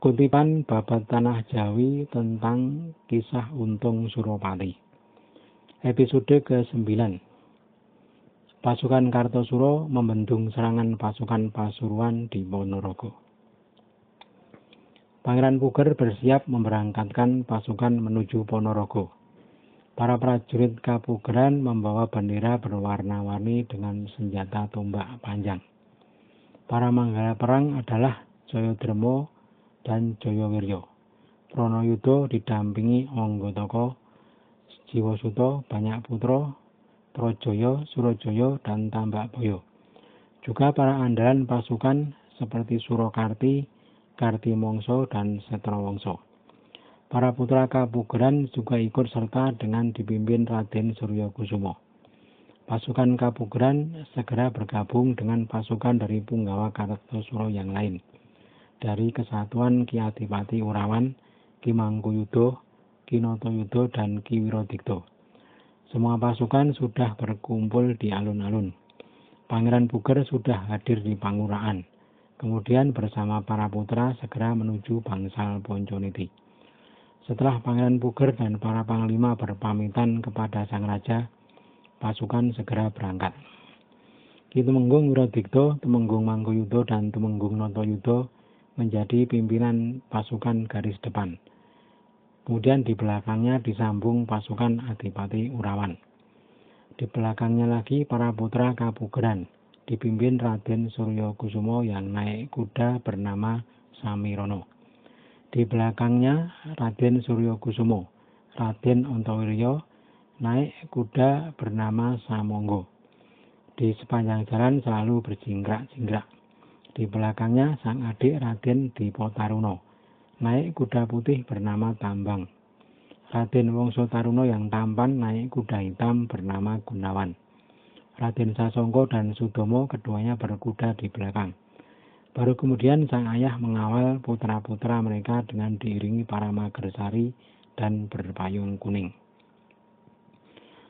Kutipan babat tanah Jawi tentang kisah Untung Suropati. Episode ke-9. Pasukan Kartosuro membendung serangan pasukan Pasuruan di Ponorogo. Pangeran Puger bersiap memberangkatkan pasukan menuju Ponorogo. Para prajurit Kapugeran membawa bendera berwarna-warni dengan senjata tombak panjang. Para manggala perang adalah Joyodramo, dan Joyo Prono Yudo didampingi Jiwo Suto, Banyak Putro, Trojoyo, Surojoyo, dan Tambak Boyo. Juga para andalan pasukan seperti Surokarti, Karti Mongso, dan Wongso. Para putra Kapugeran juga ikut serta dengan dipimpin Raden Suryo Kusumo. Pasukan Kapugeran segera bergabung dengan pasukan dari Punggawa Kartosuro yang lain dari Kesatuan Ki Adipati Urawan, Ki Mangkuyudo, Ki Notoyudo, dan Ki Wirodikto. Semua pasukan sudah berkumpul di alun-alun. Pangeran Buger sudah hadir di Panguraan. Kemudian bersama para putra segera menuju Bangsal Ponconiti. Setelah Pangeran Buger dan para panglima berpamitan kepada Sang Raja, pasukan segera berangkat. Ki Tumenggung Wirodikto, Tumenggung Mangkuyudo, dan Tumenggung Notoyudo menjadi pimpinan pasukan garis depan. Kemudian di belakangnya disambung pasukan Adipati Urawan. Di belakangnya lagi para putra Kapugeran, dipimpin Raden Suryo Kusumo yang naik kuda bernama Samirono. Di belakangnya Raden Suryo Kusumo, Raden Ontowiryo, naik kuda bernama Samonggo. Di sepanjang jalan selalu berjingkrak-jingkrak. Di belakangnya sang adik Raden Dipotaruno, naik kuda putih bernama Tambang. Raden Wongso Taruno yang tampan naik kuda hitam bernama Gunawan. Raden Sasongko dan Sudomo keduanya berkuda di belakang. Baru kemudian sang ayah mengawal putra-putra mereka dengan diiringi para magersari dan berpayung kuning.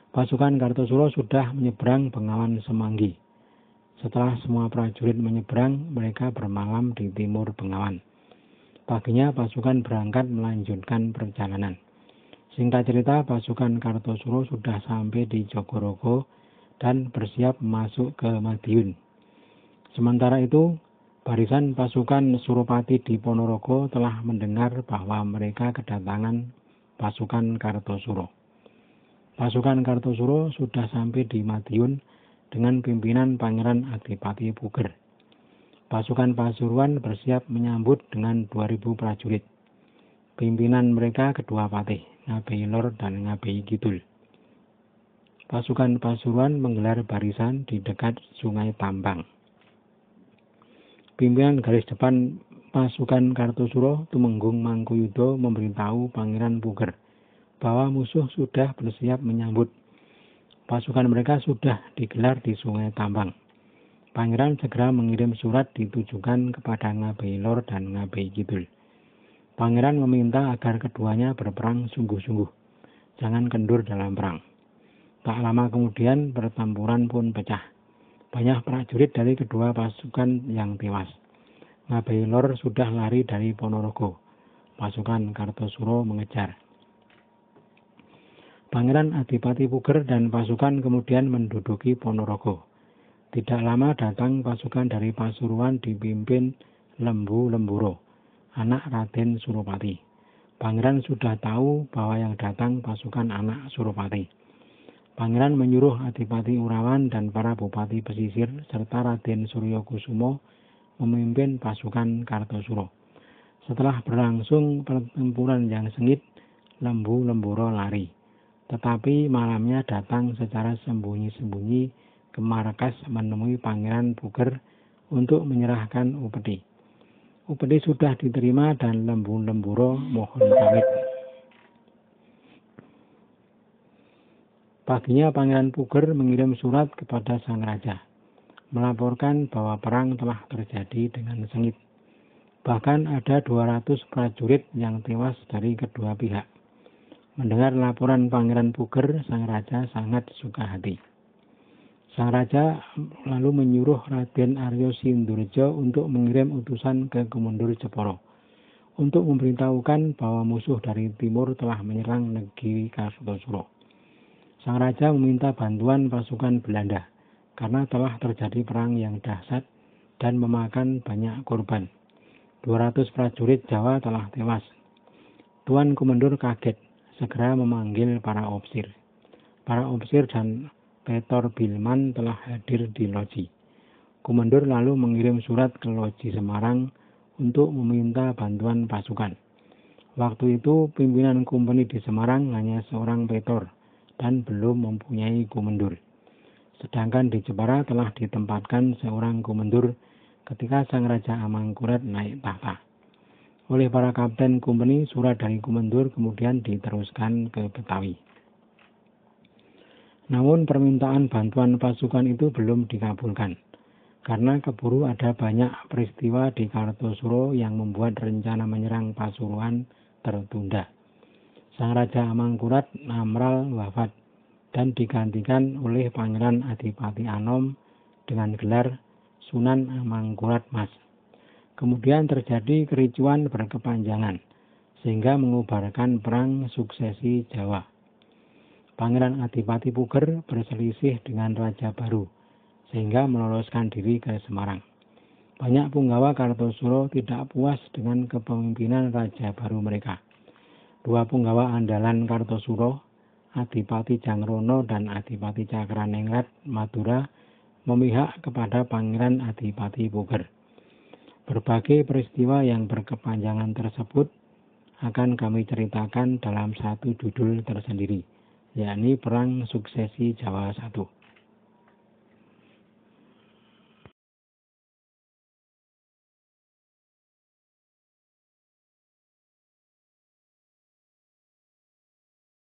Pasukan Kartosuro sudah menyeberang Bengawan Semanggi. Setelah semua prajurit menyeberang, mereka bermalam di timur Bengawan. Paginya pasukan berangkat melanjutkan perjalanan. Singkat cerita, pasukan Kartosuro sudah sampai di Jogorogo dan bersiap masuk ke Madiun. Sementara itu, barisan pasukan Suropati di Ponorogo telah mendengar bahwa mereka kedatangan pasukan Kartosuro. Pasukan Kartosuro sudah sampai di Madiun dengan pimpinan Pangeran Adipati Puger. Pasukan Pasuruan bersiap menyambut dengan 2000 prajurit. Pimpinan mereka kedua patih, Ngabei Lor dan Ngabei Kidul. Pasukan Pasuruan menggelar barisan di dekat Sungai Tambang. Pimpinan garis depan pasukan Kartosuro Tumenggung Mangkuyudo memberitahu Pangeran Puger bahwa musuh sudah bersiap menyambut pasukan mereka sudah digelar di Sungai Tambang. Pangeran segera mengirim surat ditujukan kepada Ngabai Lor dan Ngabai Kidul. Pangeran meminta agar keduanya berperang sungguh-sungguh. Jangan kendur dalam perang. Tak lama kemudian pertempuran pun pecah. Banyak prajurit dari kedua pasukan yang tewas. Ngabai Lor sudah lari dari Ponorogo. Pasukan Kartosuro mengejar. Pangeran Adipati Puger dan pasukan kemudian menduduki Ponorogo. Tidak lama datang pasukan dari Pasuruan dipimpin Lembu Lemburo, anak Raden Surupati. Pangeran sudah tahu bahwa yang datang pasukan anak Surupati. Pangeran menyuruh Adipati Urawan dan para bupati pesisir serta Raden Suryokusumo memimpin pasukan Kartosuro. Setelah berlangsung pertempuran yang sengit, Lembu Lemburo lari. Tetapi malamnya datang secara sembunyi-sembunyi ke markas menemui Pangeran Puger untuk menyerahkan upeti. Upeti sudah diterima dan lembu-lemburo mohon pamit. Paginya Pangeran Puger mengirim surat kepada Sang Raja, melaporkan bahwa perang telah terjadi dengan sengit. Bahkan ada 200 prajurit yang tewas dari kedua pihak mendengar laporan Pangeran Puger, sang raja sangat suka hati. Sang raja lalu menyuruh Raden Aryo Sindurjo untuk mengirim utusan ke Kemundur Jeporo untuk memberitahukan bahwa musuh dari timur telah menyerang negeri Kasutosuro. Sang raja meminta bantuan pasukan Belanda karena telah terjadi perang yang dahsyat dan memakan banyak korban. 200 prajurit Jawa telah tewas. Tuan Komandur kaget segera memanggil para opsir. Para opsir dan Petor Bilman telah hadir di Loji. Komandur lalu mengirim surat ke Loji Semarang untuk meminta bantuan pasukan. Waktu itu pimpinan kompeni di Semarang hanya seorang Petor dan belum mempunyai komandur. Sedangkan di Jepara telah ditempatkan seorang komandur ketika Sang Raja Amangkurat naik tahta oleh para kapten kompeni surat dari Kumendur kemudian diteruskan ke Betawi. Namun permintaan bantuan pasukan itu belum dikabulkan karena keburu ada banyak peristiwa di Kartosuro yang membuat rencana menyerang Pasuruan tertunda. Sang Raja Amangkurat Amral wafat dan digantikan oleh Pangeran Adipati Anom dengan gelar Sunan Amangkurat Mas. Kemudian terjadi kericuan berkepanjangan, sehingga mengubarkan perang suksesi Jawa. Pangeran Adipati Puger berselisih dengan Raja Baru, sehingga meloloskan diri ke Semarang. Banyak punggawa Kartosuro tidak puas dengan kepemimpinan Raja Baru mereka. Dua punggawa andalan Kartosuro, Adipati Jangrono dan Adipati Cakraningrat Madura, memihak kepada Pangeran Adipati Puger Berbagai peristiwa yang berkepanjangan tersebut akan kami ceritakan dalam satu judul tersendiri, yakni Perang Suksesi Jawa I.